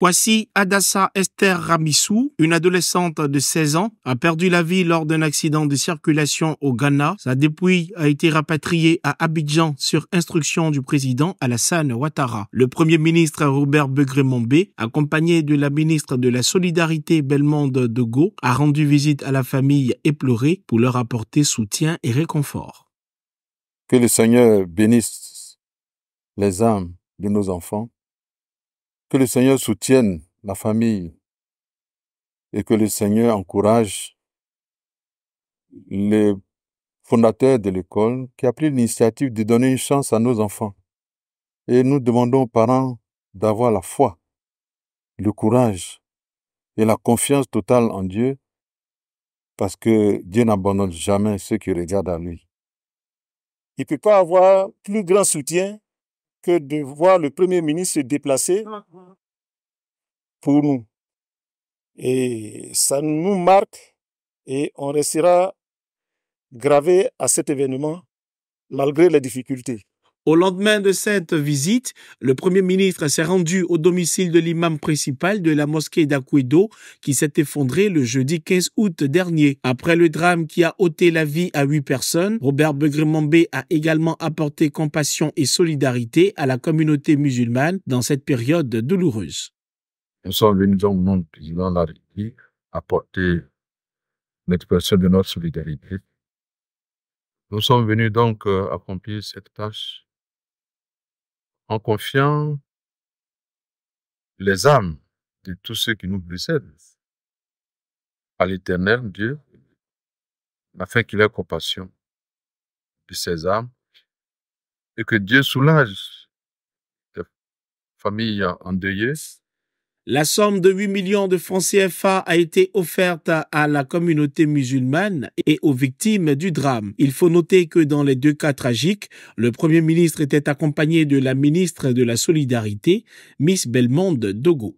Voici Adassa Esther Ramissou, une adolescente de 16 ans, a perdu la vie lors d'un accident de circulation au Ghana. Sa dépouille a été rapatriée à Abidjan sur instruction du président Alassane Ouattara. Le premier ministre Robert begré accompagné de la ministre de la Solidarité Belmonde Gaulle, a rendu visite à la famille éplorée pour leur apporter soutien et réconfort. Que le Seigneur bénisse les âmes de nos enfants que le Seigneur soutienne la famille et que le Seigneur encourage les fondateurs de l'école qui a pris l'initiative de donner une chance à nos enfants. Et nous demandons aux parents d'avoir la foi, le courage et la confiance totale en Dieu parce que Dieu n'abandonne jamais ceux qui regardent à lui. Il ne peut pas avoir plus grand soutien de voir le Premier ministre se déplacer pour nous. Et ça nous marque et on restera gravé à cet événement malgré les difficultés. Au lendemain de cette visite, le Premier ministre s'est rendu au domicile de l'imam principal de la mosquée d'Aquido qui s'est effondrée le jeudi 15 août dernier. Après le drame qui a ôté la vie à huit personnes, Robert Begrimambé a également apporté compassion et solidarité à la communauté musulmane dans cette période douloureuse. Nous sommes venus donc, nous, président apporter l'expression de notre solidarité. Nous sommes venus donc euh, accomplir cette tâche en confiant les âmes de tous ceux qui nous blessent à l'éternel Dieu, afin qu'il ait compassion de ces âmes et que Dieu soulage les familles endeuillées la somme de 8 millions de francs CFA a été offerte à la communauté musulmane et aux victimes du drame. Il faut noter que dans les deux cas tragiques, le Premier ministre était accompagné de la ministre de la Solidarité, Miss Belmonde Dogo.